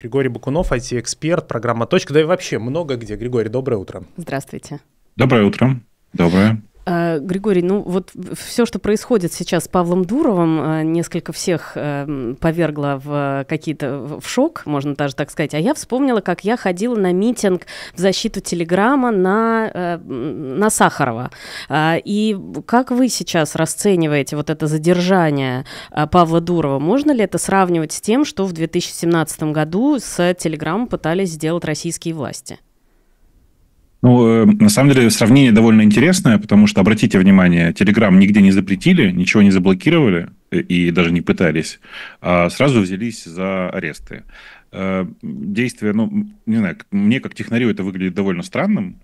Григорий Бакунов, IT-эксперт, программа «Точка», да и вообще много где. Григорий, доброе утро. Здравствуйте. Доброе утро. Доброе. Э, Григорий, ну вот все, что происходит сейчас с Павлом Дуровым, э, несколько всех э, повергло в какие-то в шок, можно даже так сказать. А я вспомнила, как я ходила на митинг в защиту Телеграма на, на Сахарова. И как вы сейчас расцениваете вот это задержание Павла Дурова? Можно ли это сравнивать с тем, что в 2017 году с Телеграмом пытались сделать российские власти? Ну, э, на самом деле, сравнение довольно интересное, потому что, обратите внимание, Telegram нигде не запретили, ничего не заблокировали э, и даже не пытались, а сразу взялись за аресты. Э, Действие, ну, не знаю, мне как технарю это выглядит довольно странным,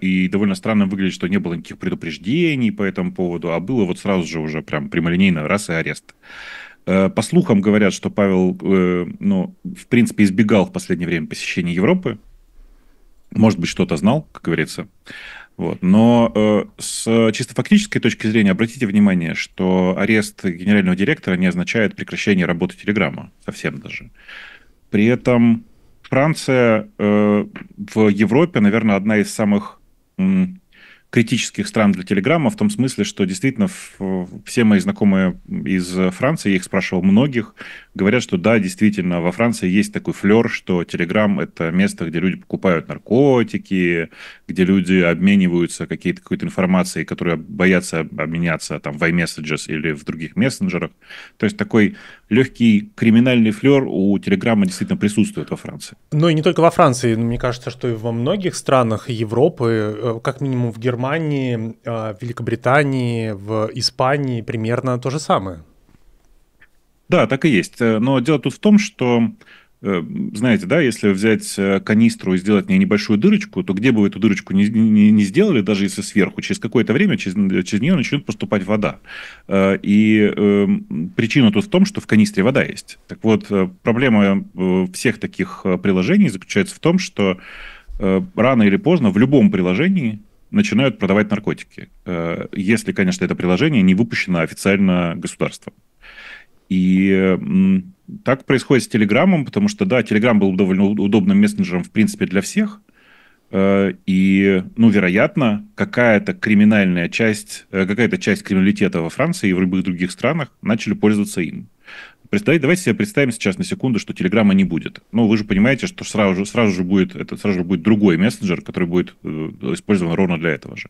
и довольно странно выглядит, что не было никаких предупреждений по этому поводу, а было вот сразу же уже прям прямолинейно раз и арест. По слухам говорят, что Павел, ну, в принципе, избегал в последнее время посещения Европы, может быть, что-то знал, как говорится. Вот. Но э, с чисто фактической точки зрения обратите внимание, что арест генерального директора не означает прекращение работы Телеграма, совсем даже. При этом Франция э, в Европе, наверное, одна из самых критических стран для Телеграма в том смысле, что действительно э, все мои знакомые из Франции, я их спрашивал многих, говорят, что да, действительно, во Франции есть такой флер, что Телеграм – это место, где люди покупают наркотики, где люди обмениваются какие-то, какой-то информацией, которую боятся обменяться там в iMessages или в других мессенджерах. То есть такой легкий криминальный флер у Телеграма действительно присутствует во Франции. Ну и не только во Франции, ну, мне кажется, что и во многих странах Европы, э, как минимум в Германии, а, в Великобритании, в Испании примерно то же самое. Да, так и есть. Э, но дело тут в том, что Э, знаете, да, если взять э, канистру и сделать в ней небольшую дырочку, то где бы вы эту дырочку не, не, не сделали, даже если сверху, через какое-то время через, через нее начнет поступать вода. Э, и эм, причина тут в том, что в канистре вода есть. Так вот, проблема всех таких приложений заключается в том, что рано или поздно в любом приложении начинают продавать наркотики. Если, конечно, это приложение не выпущено официально государством. И так происходит с Телеграмом, потому что, да, Телеграм был довольно удобным мессенджером, в принципе, для всех. Э, и, ну, вероятно, какая-то криминальная часть, э, какая-то часть криминалитета во Франции и в любых других странах начали пользоваться им. Представь, давайте себе представим сейчас на секунду, что Телеграма не будет. Ну, вы же понимаете, что сразу же, сразу же будет, это сразу же будет другой мессенджер, который будет э, использован ровно для этого же.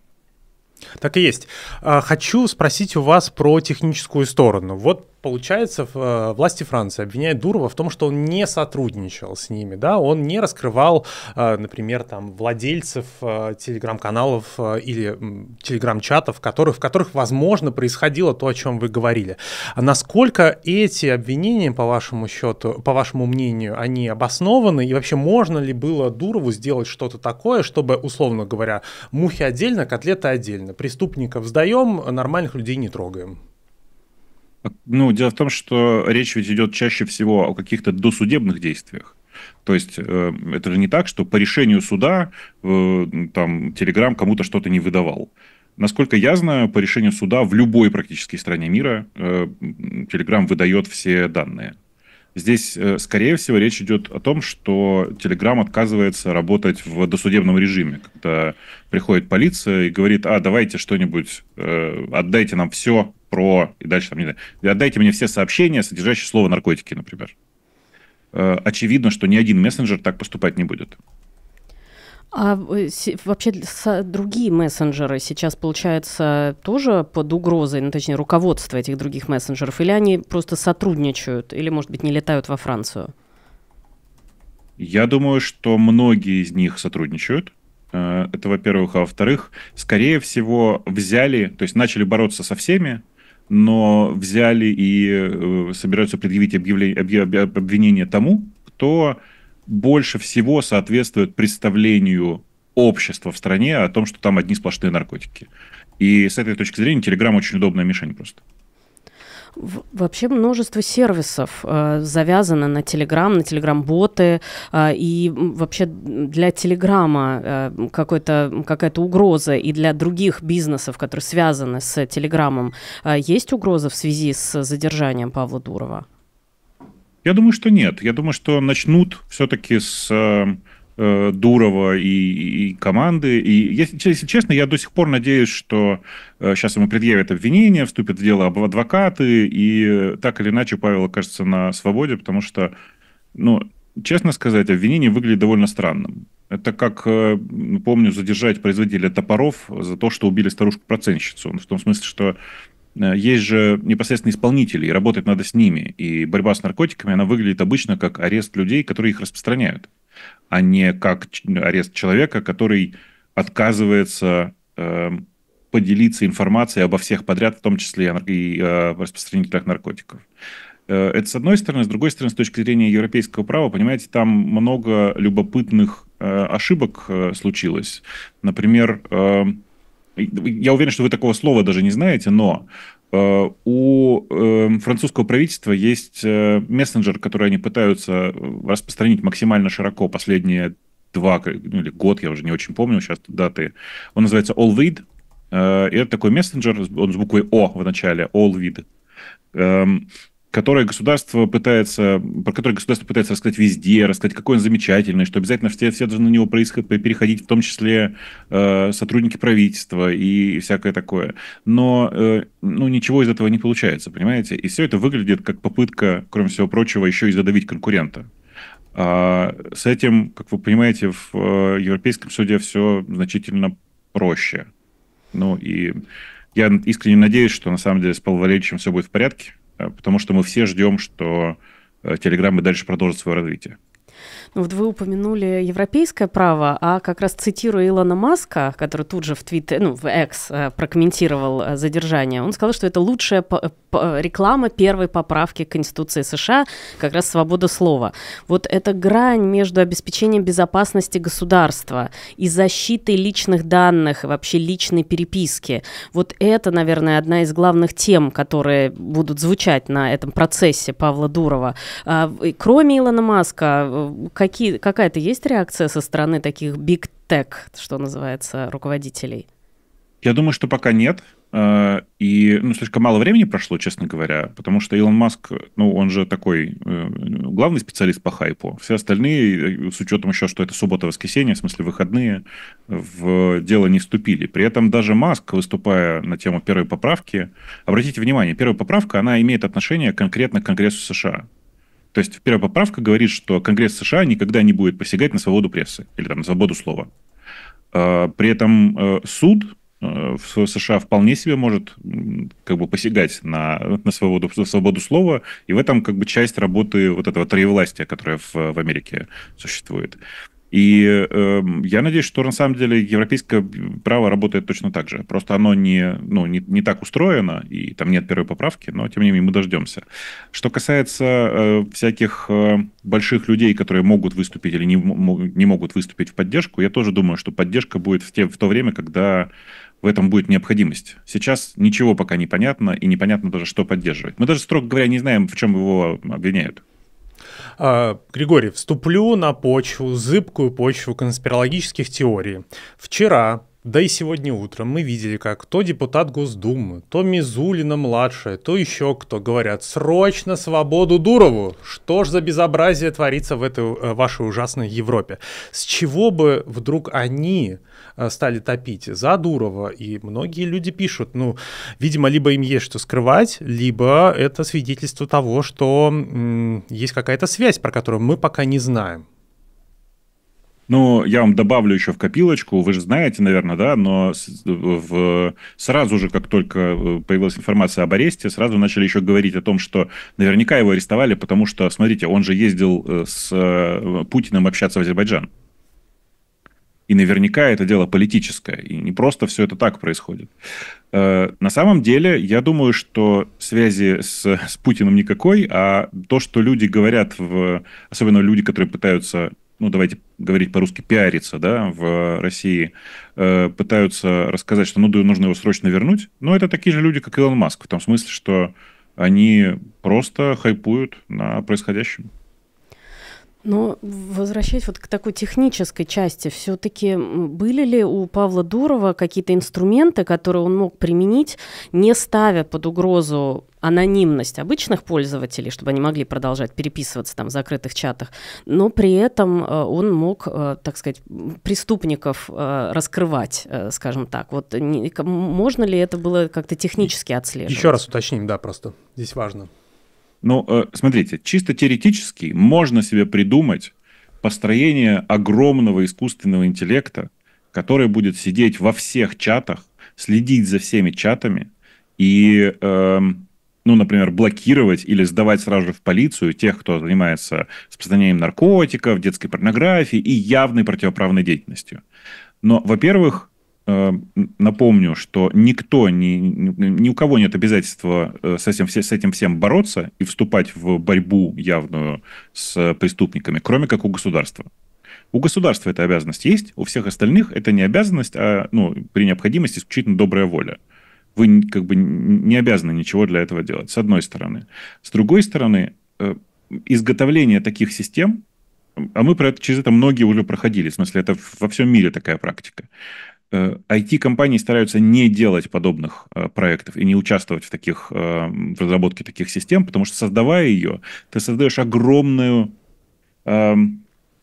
Так и есть. А, хочу спросить у вас про техническую сторону. Вот получается, э, власти Франции обвиняют Дурова в том, что он не сотрудничал с ними, да, он не раскрывал, э, например, там, владельцев э, телеграм-каналов или телеграм-чатов, которых, в которых, возможно, происходило то, о чем вы говорили. Насколько эти обвинения, по вашему счету, по вашему мнению, они обоснованы, и вообще можно ли было Дурову сделать что-то такое, чтобы, условно говоря, мухи отдельно, котлеты отдельно, преступников сдаем, нормальных людей не трогаем? Ну, дело в том, что речь ведь идет чаще всего о каких-то досудебных действиях. То есть э, это же не так, что по решению суда э, там Телеграм кому-то что-то не выдавал. Насколько я знаю, по решению суда в любой практически стране мира Telegram э, выдает все данные. Здесь, скорее всего, речь идет о том, что Telegram отказывается работать в досудебном режиме, когда приходит полиция и говорит, а, давайте что-нибудь, э, отдайте нам все, про, и дальше там, не знаю, отдайте мне все сообщения, содержащие слово наркотики, например. Э, очевидно, что ни один мессенджер так поступать не будет. А э, вообще другие мессенджеры сейчас, получается, тоже под угрозой, ну, точнее, руководство этих других мессенджеров? Или они просто сотрудничают, или, может быть, не летают во Францию? Я думаю, что многие из них сотрудничают. Э, это, во-первых. А во-вторых, скорее всего, взяли, то есть начали бороться со всеми, но взяли и э, собираются предъявить объявление, обвинение тому, кто больше всего соответствует представлению общества в стране о том, что там одни сплошные наркотики. И с этой точки зрения Телеграм очень удобная мишень просто. Вообще множество сервисов э, завязано на Telegram, на Telegram-боты, э, и вообще для Телеграма э, какая-то угроза, и для других бизнесов, которые связаны с Телеграмом, э, есть угроза в связи с задержанием Павла Дурова? Я думаю, что нет. Я думаю, что начнут все-таки с... Э Э, Дурова и, и команды. И, если, если честно, я до сих пор надеюсь, что сейчас э, ему предъявят обвинение, вступят в дело адвокаты, и э, так или иначе Павел окажется на свободе, потому что, ну, честно сказать, обвинение выглядит довольно странным. Это как, помню, задержать производителя топоров за то, что убили старушку-проценщицу. В том смысле, что есть же непосредственно исполнители, и работать надо с ними. И борьба с наркотиками, она выглядит обычно как арест людей, которые их распространяют а не как арест человека, который отказывается э, поделиться информацией обо всех подряд, в том числе и э, распространителях наркотиков. Э, это с одной стороны. С другой стороны, с точки зрения европейского права, понимаете, там много любопытных э, ошибок э, случилось. Например, э, я уверен, что вы такого слова даже не знаете, но Э, у эм, французского правительства есть э, мессенджер, который они пытаются э, распространить максимально широко последние два ну, или год, я уже не очень помню сейчас даты. Он называется AllVid. Это такой мессенджер, он с буквой О в начале, AllVid. Эм, которое государство пытается, про которое государство пытается рассказать везде, рассказать, какой он замечательный, что обязательно все, все должны на него переходить, в том числе э, сотрудники правительства и всякое такое. Но э, ну, ничего из этого не получается, понимаете? И все это выглядит как попытка, кроме всего прочего, еще и задавить конкурента. А с этим, как вы понимаете, в э, Европейском суде все значительно проще. Ну и я искренне надеюсь, что на самом деле с Павлом Валерьевичем все будет в порядке, Э, потому что мы все ждем, что э, Telegram и дальше продолжит свое развитие. Вот вы упомянули европейское право, а как раз цитируя Илона Маска, который тут же в Твиттер, ну, в экс прокомментировал э, задержание, он сказал, что это лучшая реклама первой поправки Конституции США, как раз свобода слова. Вот эта грань между обеспечением безопасности государства и защитой личных данных, и вообще личной переписки, вот это, наверное, одна из главных тем, которые будут звучать на этом процессе Павла Дурова. А, кроме Илона Маска, какие, какая-то есть реакция со стороны таких big tech, что называется, руководителей? Я думаю, что пока нет. Э, и ну, слишком мало времени прошло, честно говоря, потому что Илон Маск, ну, он же такой э, главный специалист по хайпу. Все остальные, э, с учетом еще, что это суббота-воскресенье, в смысле выходные, в дело не вступили. При этом даже Маск, выступая на тему первой поправки, обратите внимание, первая поправка, она имеет отношение конкретно к Конгрессу США. То есть первая поправка говорит, что Конгресс США никогда не будет посягать на свободу прессы или там, на свободу слова. А, при этом э, суд э, в США вполне себе может как бы посягать на, на, свободу, на свободу слова, и в этом как бы часть работы вот этого троевластия, которое в, в Америке существует. И э, я надеюсь, что на самом деле европейское право работает точно так же. Просто оно не, ну, не, не так устроено, и там нет первой поправки, но тем не менее мы дождемся. Что касается э, всяких э, больших людей, которые могут выступить или не, не могут выступить в поддержку, я тоже думаю, что поддержка будет в, те, в то время, когда в этом будет необходимость. Сейчас ничего пока не понятно, и непонятно даже, что поддерживать. Мы даже, строго говоря, не знаем, в чем его обвиняют. А, Григорий, вступлю на почву, зыбкую почву конспирологических теорий. Вчера да и сегодня утром мы видели, как то депутат Госдумы, то Мизулина-младшая, то еще кто говорят «Срочно свободу Дурову!» Что ж за безобразие творится в этой э, вашей ужасной Европе? С чего бы вдруг они, Э, стали топить за Дурова, и многие люди пишут, ну, видимо, либо им есть что скрывать, либо это свидетельство того, что м- есть какая-то связь, про которую мы пока не знаем. Ну, я вам добавлю еще в копилочку. Вы же знаете, наверное, да, но в... сразу же, как только э, появилась информация об аресте, сразу начали еще говорить о том, что наверняка его арестовали, потому что, смотрите, он же ездил э, с Путиным общаться в Азербайджан. И наверняка это дело политическое. И не просто все это так происходит. Э, на самом деле, я думаю, что связи с, с Путиным никакой, а то, что люди говорят, в, особенно люди, которые пытаются ну, давайте говорить по-русски, пиариться, да, в России, э, пытаются рассказать, что ну, нужно его срочно вернуть. Но ну, это такие же люди, как Илон Маск, в том смысле, что они просто хайпуют на происходящем. Но возвращаясь вот к такой технической части, все-таки были ли у Павла Дурова какие-то инструменты, которые он мог применить, не ставя под угрозу анонимность обычных пользователей, чтобы они могли продолжать переписываться там в закрытых чатах, но при этом э, он мог, э, так сказать, преступников э, раскрывать, скажем так. Вот можно ли это было как-то технически отслеживать? Еще раз уточним, да, просто здесь важно. Ну, э, смотрите, чисто теоретически можно себе придумать построение огромного искусственного интеллекта, который будет сидеть во всех чатах, следить за всеми чатами и, э, ну, например, блокировать или сдавать сразу же в полицию тех, кто занимается распространением наркотиков, детской порнографии и явной противоправной деятельностью. Но, во-первых, Э, напомню, что никто, ни, ни у кого нет обязательства э, с этим, с этим всем бороться и вступать в борьбу явную с преступниками, кроме как у государства. У государства эта обязанность есть, у всех остальных это не обязанность, а ну, при необходимости исключительно добрая воля. Вы как бы не обязаны ничего для этого делать, с одной стороны. С другой стороны, э, изготовление таких систем а мы про это, через это многие уже проходили. В смысле, это во всем мире такая практика. IT-компании э, стараются не делать подобных э, проектов и не участвовать в, таких, э, в разработке таких систем, потому что, создавая ее, ты создаешь огромную, эм,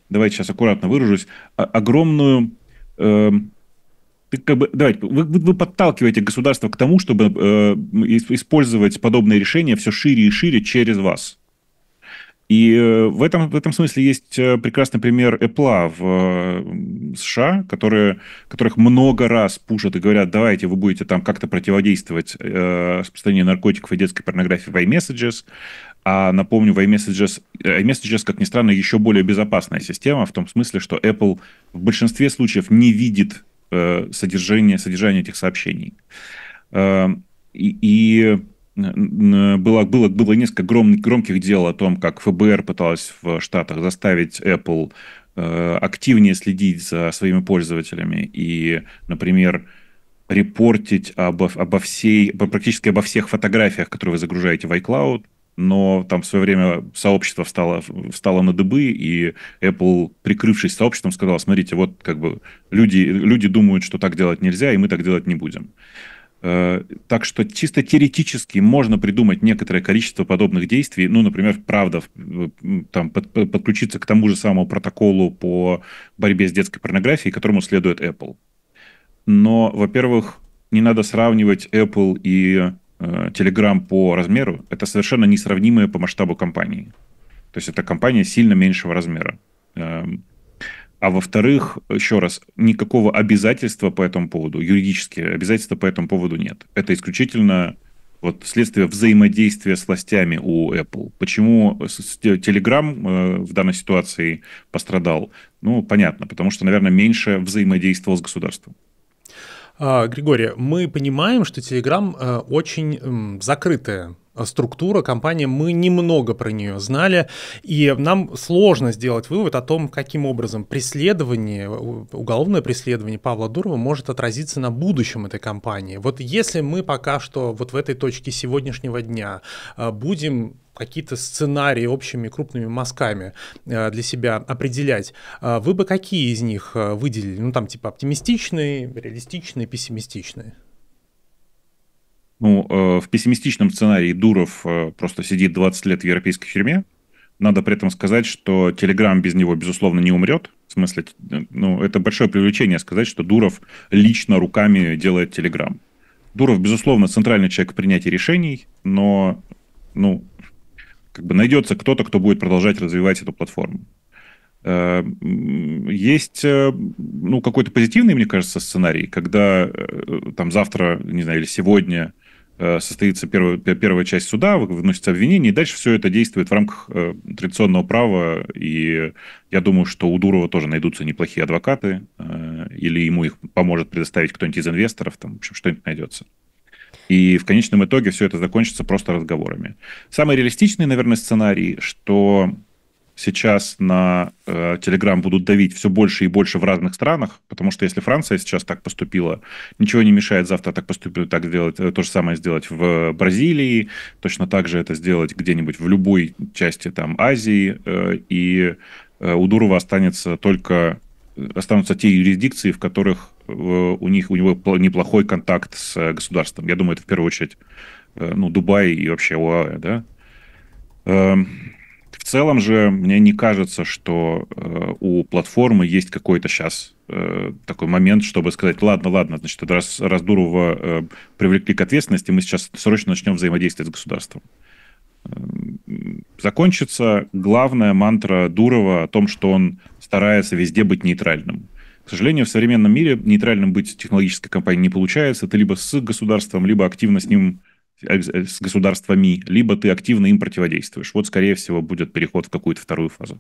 давайте сейчас аккуратно выражусь, а, огромную эм, как бы, давайте, вы, вы подталкиваете государство к тому, чтобы э, использовать подобные решения все шире и шире через вас. И э, в этом, в этом смысле есть э, прекрасный пример Apple в э, США, которые, которых много раз пушат и говорят, давайте вы будете там как-то противодействовать распространению наркотиков и детской порнографии в iMessages. А напомню, в iMessages, iMessages, как ни странно, еще более безопасная система, в том смысле, что Apple в большинстве случаев не видит содержание, содержание этих сообщений. и, и было, было, было несколько гром, громких дел о том, как ФБР пыталась в Штатах заставить Apple э, активнее следить за своими пользователями и, например, репортить обо, обо всей, практически обо всех фотографиях, которые вы загружаете в iCloud, но там в свое время сообщество встало, встало на дыбы, и Apple, прикрывшись сообществом, сказала, смотрите, вот как бы люди, люди думают, что так делать нельзя, и мы так делать не будем. Э, так что чисто теоретически можно придумать некоторое количество подобных действий. Ну, например, правда, там, под, подключиться к тому же самому протоколу по борьбе с детской порнографией, которому следует Apple. Но, во-первых, не надо сравнивать Apple и э, Telegram по размеру. Это совершенно несравнимые по масштабу компании. То есть это компания сильно меньшего размера. Эм, а во-вторых, еще раз, никакого обязательства по этому поводу, юридические обязательства по этому поводу нет. Это исключительно вот следствие взаимодействия с властями у Apple. Почему Telegram э, в данной ситуации пострадал? Ну, понятно, потому что, наверное, меньше взаимодействовал с государством. А, Григорий, мы понимаем, что Telegram э, очень закрытая Э, структура компании, мы немного про нее знали, и нам сложно сделать вывод о том, каким образом преследование, уголовное преследование Павла Дурова может отразиться на будущем этой компании. Вот если мы пока что вот в этой точке сегодняшнего дня э, будем какие-то сценарии общими крупными мазками э, для себя определять, вы бы какие из них выделили? Ну, там типа оптимистичные, реалистичные, пессимистичные? Ну, э, в пессимистичном сценарии Дуров э, просто сидит 20 лет в европейской тюрьме. Надо при этом сказать, что Телеграм без него, безусловно, не умрет. В смысле, э, ну, это большое привлечение сказать, что Дуров лично руками делает Телеграм. Дуров, безусловно, центральный человек в принятии решений, но, ну, как бы найдется кто-то, кто будет продолжать развивать эту платформу. Э, есть, э, ну, какой-то позитивный, мне кажется, сценарий, когда там завтра, не знаю, или сегодня – Э, состоится первая, первая часть суда, выносится обвинение, и дальше все это действует в рамках э, традиционного права, и я думаю, что у Дурова тоже найдутся неплохие адвокаты, э, или ему их поможет предоставить кто-нибудь из инвесторов, там, в общем, что-нибудь найдется. И в конечном итоге все это закончится просто разговорами. Самый реалистичный, наверное, сценарий, что сейчас на э, Telegram будут давить все больше и больше в разных странах, потому что если Франция сейчас так поступила, ничего не мешает завтра так поступить, так сделать, э, то же самое сделать в Бразилии, точно так же это сделать где-нибудь в любой части там Азии, э, и э, у Дурова останется только останутся те юрисдикции, в которых э, у них у него неплохой контакт с государством. Я думаю, это в первую очередь э, ну Дубай и вообще ОАЭ, да. Эм, целом же мне не кажется, что э, у платформы есть какой-то сейчас э, такой момент, чтобы сказать, ладно, ладно, значит, раз, раз Дурова э, привлекли к ответственности, мы сейчас срочно начнем взаимодействовать с государством. Э, закончится главная мантра Дурова о том, что он старается везде быть нейтральным. К сожалению, в современном мире нейтральным быть технологической компанией не получается. Ты либо с государством, либо активно с ним Э, э, с государствами, либо ты активно им противодействуешь. Вот, скорее всего, будет переход в какую-то вторую фазу.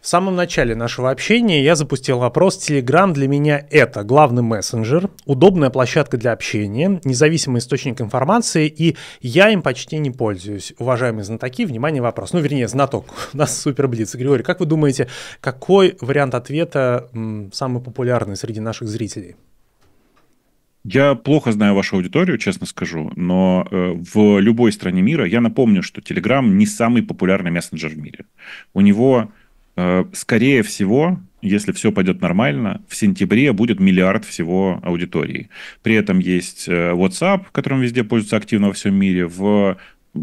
В самом начале нашего общения я запустил опрос Telegram для меня это главный мессенджер, удобная площадка для общения, независимый источник информации, и я им почти не пользуюсь. Уважаемые знатоки, внимание, вопрос. Ну, вернее, знаток. У нас суперблиц. Григорий, как вы думаете, какой вариант ответа м, самый популярный среди наших зрителей? Я плохо знаю вашу аудиторию, честно скажу, но э, в любой стране мира, я напомню, что Telegram не самый популярный мессенджер в мире. У него, э, скорее всего, если все пойдет нормально, в сентябре будет миллиард всего аудитории. При этом есть э, WhatsApp, которым везде пользуются активно во всем мире. В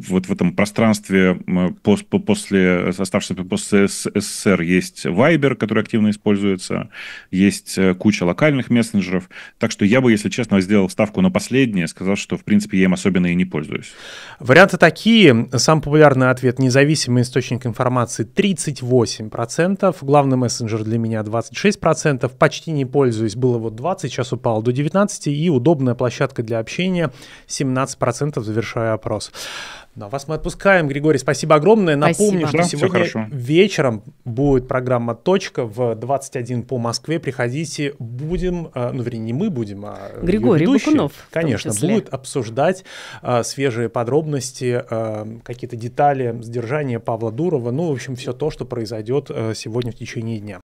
вот в этом пространстве пост, после оставшегося после СССР есть Viber, который активно используется, есть э, куча локальных мессенджеров. Так что я бы, если честно, сделал ставку на последнее, сказал, что, в принципе, я им особенно и не пользуюсь. Варианты такие. Самый популярный ответ – независимый источник информации 38%, главный мессенджер для меня 26%, почти не пользуюсь, было вот 20, сейчас упало до 19, и удобная площадка для общения 17% завершая опрос. Да, вас мы отпускаем, Григорий, спасибо огромное. Напомню, спасибо. что да, сегодня вечером будет программа «Точка» в 21 по Москве. Приходите, будем, э, ну, вернее, не мы будем, а Григорий Бакунов. Конечно, будет обсуждать а, свежие подробности, а, какие-то детали сдержания Павла Дурова, ну, в общем, все то, что произойдет а, сегодня в течение дня.